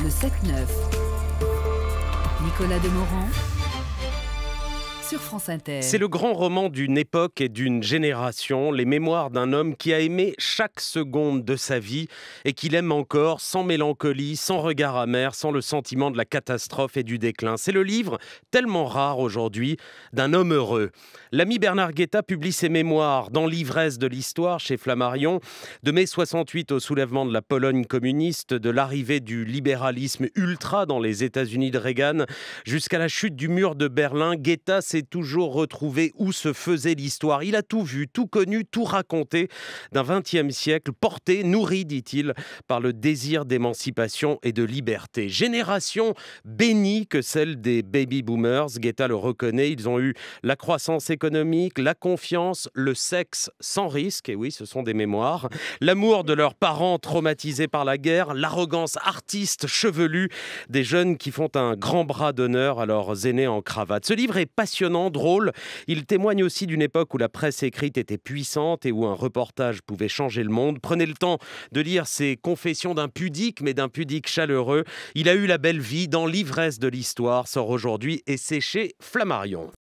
le 7-9. Nicolas Demorand France Inter. C'est le grand roman d'une époque et d'une génération, les mémoires d'un homme qui a aimé chaque seconde de sa vie et qu'il aime encore sans mélancolie, sans regard amer, sans le sentiment de la catastrophe et du déclin. C'est le livre, tellement rare aujourd'hui, d'un homme heureux. L'ami Bernard Guetta publie ses mémoires dans L'ivresse de l'histoire chez Flammarion, de mai 68 au soulèvement de la Pologne communiste, de l'arrivée du libéralisme ultra dans les États-Unis de Reagan jusqu'à la chute du mur de Berlin. Guetta s'est toujours retrouvé, où se faisait l'histoire. Il a tout vu, tout connu, tout raconté d'un XXe siècle, porté, nourri, dit-il, par le désir d'émancipation et de liberté. Génération bénie que celle des baby boomers, Guetta le reconnaît, ils ont eu la croissance économique, la confiance, le sexe sans risque, et oui, ce sont des mémoires, l'amour de leurs parents traumatisés par la guerre, l'arrogance artiste chevelue des jeunes qui font un grand bras d'honneur à leurs aînés en cravate. Ce livre est passionnant drôle. Il témoigne aussi d'une époque où la presse écrite était puissante et où un reportage pouvait changer le monde. Prenez le temps de lire ses confessions d'un pudique, mais d'un pudique chaleureux. Il a eu la belle vie dans l'ivresse de l'histoire, sort aujourd'hui et séché Flammarion.